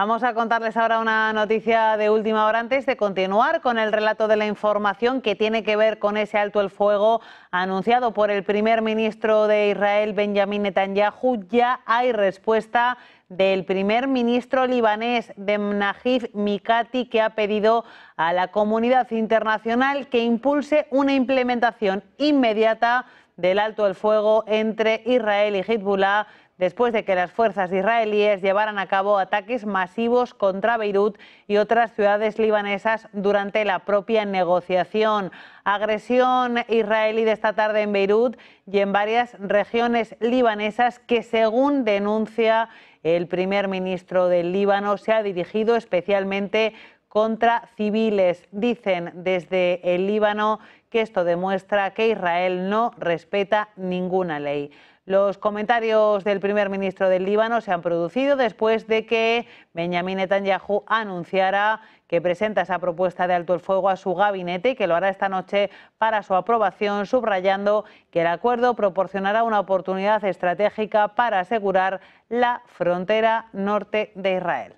Vamos a contarles ahora una noticia de última hora antes de continuar con el relato de la información que tiene que ver con ese alto el fuego anunciado por el primer ministro de Israel, Benjamin Netanyahu. Ya hay respuesta del primer ministro libanés Demnajif Mikati, que ha pedido a la comunidad internacional que impulse una implementación inmediata del alto el fuego entre Israel y Hezbollah después de que las fuerzas israelíes llevaran a cabo ataques masivos contra Beirut y otras ciudades libanesas durante la propia negociación. Agresión israelí de esta tarde en Beirut y en varias regiones libanesas que, según denuncia el primer ministro del Líbano, se ha dirigido especialmente contra civiles. Dicen desde el Líbano que esto demuestra que Israel no respeta ninguna ley. Los comentarios del primer ministro del Líbano se han producido después de que Benjamin Netanyahu anunciara que presenta esa propuesta de alto el fuego a su gabinete y que lo hará esta noche para su aprobación, subrayando que el acuerdo proporcionará una oportunidad estratégica para asegurar la frontera norte de Israel.